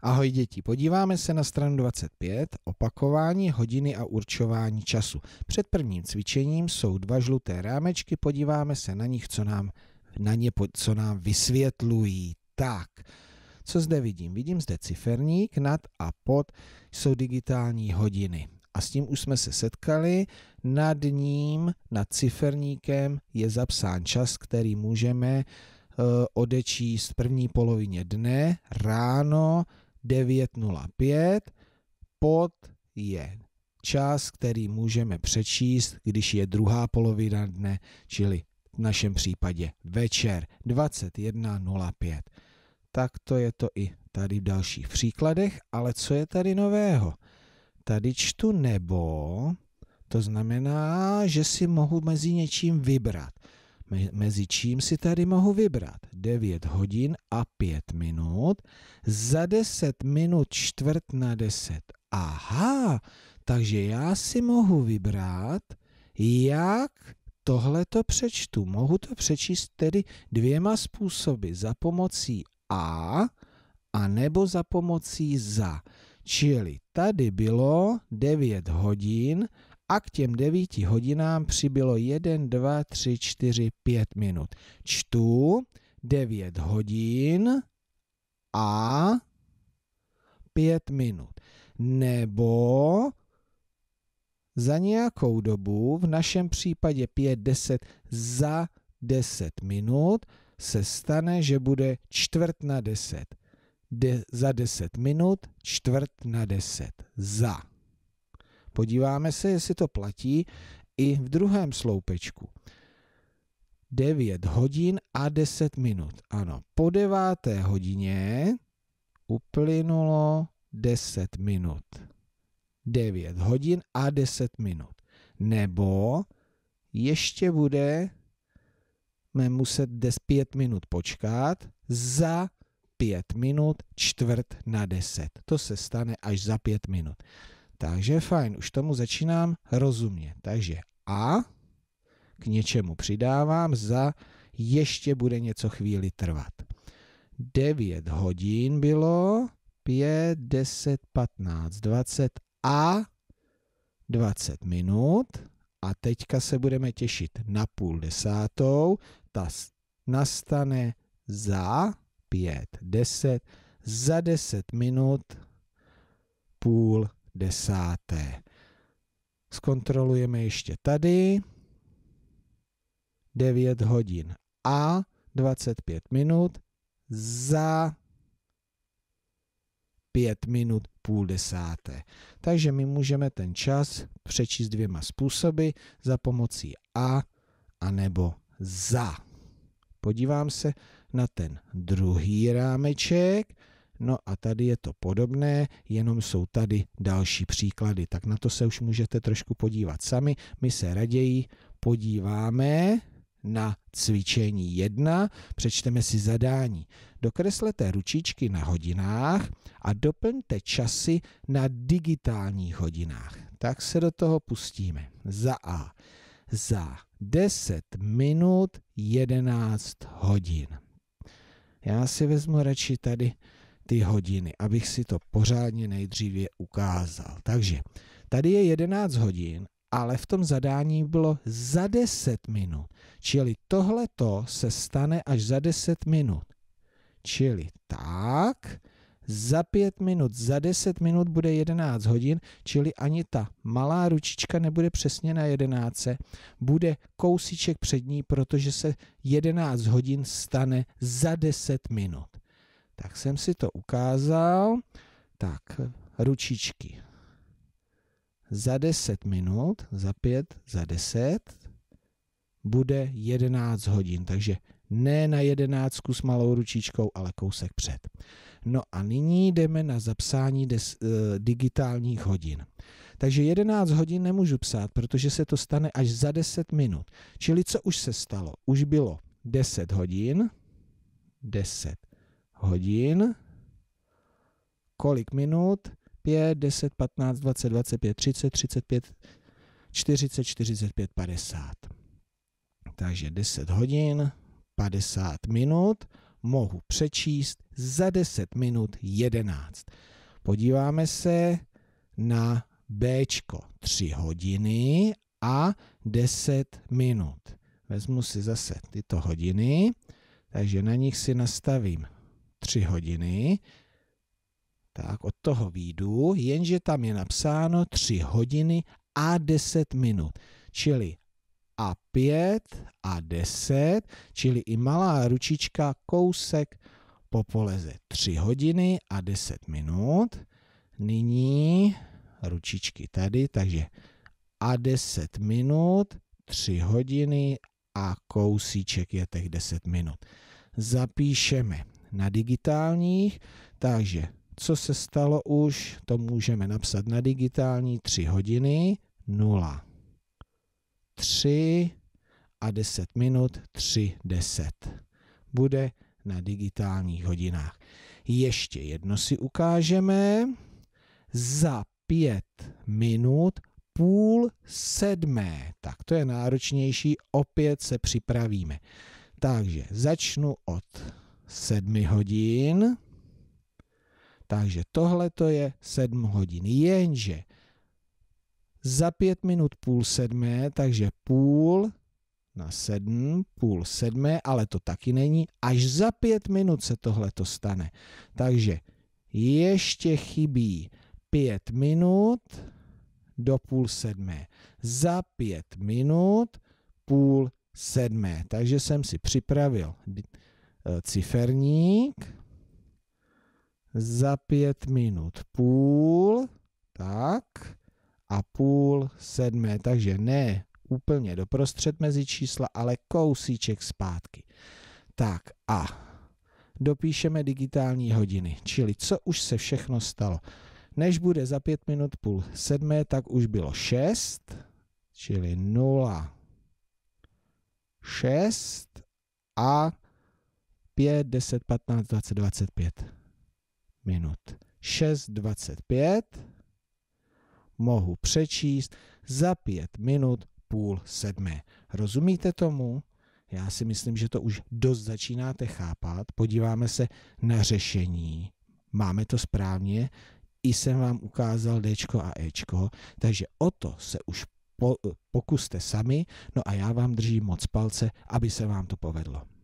Ahoj děti, podíváme se na stranu 25, opakování hodiny a určování času. Před prvním cvičením jsou dva žluté rámečky, podíváme se na nich, co nám, na ně, co nám vysvětlují. Tak, co zde vidím? Vidím zde ciferník, nad a pod jsou digitální hodiny. A s tím už jsme se setkali. Nad ním, nad ciferníkem, je zapsán čas, který můžeme eh, odečíst v první polovině dne, ráno, 905. Pod je čas, který můžeme přečíst, když je druhá polovina dne, čili v našem případě večer 21.05. Tak to je to i tady v dalších příkladech, ale co je tady nového? Tady čtu nebo, to znamená, že si mohu mezi něčím vybrat mezi čím si tady mohu vybrat? 9 hodin a 5 minut, za 10 minut čtvrt na 10. Aha, takže já si mohu vybrat, jak tohle to přečtu. Mohu to přečíst tedy dvěma způsoby. Za pomocí a, a nebo za pomocí za. Čili tady bylo 9 hodin a k těm devíti hodinám přibylo 1, 2, 3, 4, 5 minut. Čtu 9 hodin a 5 minut. Nebo za nějakou dobu, v našem případě 5, 10, za 10 minut se stane, že bude čtvrt na 10. De, za 10 minut čtvrt na 10. Za. Podíváme se, jestli to platí i v druhém sloupečku. 9 hodin a 10 minut. Ano, po 9 hodině uplynulo 10 minut. 9 hodin a 10 minut. Nebo ještě budeme muset 5 minut počkat za 5 minut čtvrt na 10. To se stane až za 5 minut. Takže fajn, už tomu začínám rozumět. Takže a k něčemu přidávám, za ještě bude něco chvíli trvat. 9 hodin bylo, 5, 10, 15, 20 a 20 minut. A teďka se budeme těšit na půl desátou. Ta nastane za 5, 10, za 10 minut, půl desáté. Zkontrolujeme ještě tady. 9 hodin a 25 minut za 5 minut půl desáté. Takže my můžeme ten čas přečíst dvěma způsoby, za pomocí a, a nebo za. Podívám se na ten druhý rámeček. No a tady je to podobné, jenom jsou tady další příklady. Tak na to se už můžete trošku podívat sami. My se raději podíváme na cvičení 1, přečteme si zadání. Dokreslete ručičky na hodinách a doplňte časy na digitálních hodinách. Tak se do toho pustíme. Za A. Za 10 minut 11 hodin. Já si vezmu radši tady ty hodiny, abych si to pořádně nejdříve ukázal. Takže tady je 11 hodin, ale v tom zadání bylo za 10 minut. Čili tohleto se stane až za 10 minut. Čili tak, za 5 minut, za 10 minut bude 11 hodin, čili ani ta malá ručička nebude přesně na 11, bude kousíček před ní, protože se 11 hodin stane za 10 minut. Tak jsem si to ukázal. Tak, ručičky. Za 10 minut, za 5, za 10 bude 11 hodin. Takže ne na 11 s malou ručičkou, ale kousek před. No a nyní jdeme na zapsání des, e, digitálních hodin. Takže 11 hodin nemůžu psát, protože se to stane až za 10 minut. Čili co už se stalo? Už bylo 10 hodin, 10 hodin, kolik minut, 5, 10, 15, 20, 25, 30, 35, 40, 45, 50. Takže 10 hodin, 50 minut mohu přečíst za 10 minut 11. Podíváme se na B 3 hodiny a 10 minut. Vezmu si zase tyto hodiny, takže na nich si nastavím tři hodiny, tak od toho výjdu, jenže tam je napsáno 3 hodiny a 10 minut. Čili a 5 a 10, čili i malá ručička kousek po poleze 3 hodiny a 10 minut. Nyní ručičky tady, takže a 10 minut, 3 hodiny a kousíček je těch 10 minut. Zapíšeme na digitálních, takže co se stalo už, to můžeme napsat na digitální 3 hodiny 0. 3 a 10 minut 3 10. Bude na digitálních hodinách. Ještě jedno si ukážeme. Za 5 minut půl sedmé. Tak to je náročnější, opět se připravíme. Takže začnu od sedmi hodin. Takže tohle to je sedm hodin. Jenže za pět minut půl sedmé, takže půl na sedm, půl sedmé, ale to taky není. Až za pět minut se tohle to stane. Takže ještě chybí pět minut do půl sedmé. Za pět minut půl sedmé. Takže jsem si připravil Eh, ciferník za pět minut půl, tak, a půl sedmé, takže ne úplně doprostřed mezi čísla, ale kousíček zpátky. Tak a dopíšeme digitální hodiny, čili co už se všechno stalo. Než bude za pět minut půl sedmé, tak už bylo šest, čili nula, šest a 5, 10, 15, 20, 25 minut. 6, 25 mohu přečíst za 5 minut půl sedmé. Rozumíte tomu? Já si myslím, že to už dost začínáte chápat. Podíváme se na řešení. Máme to správně. I jsem vám ukázal D a E. Takže o to se už pokuste sami. No a já vám držím moc palce, aby se vám to povedlo.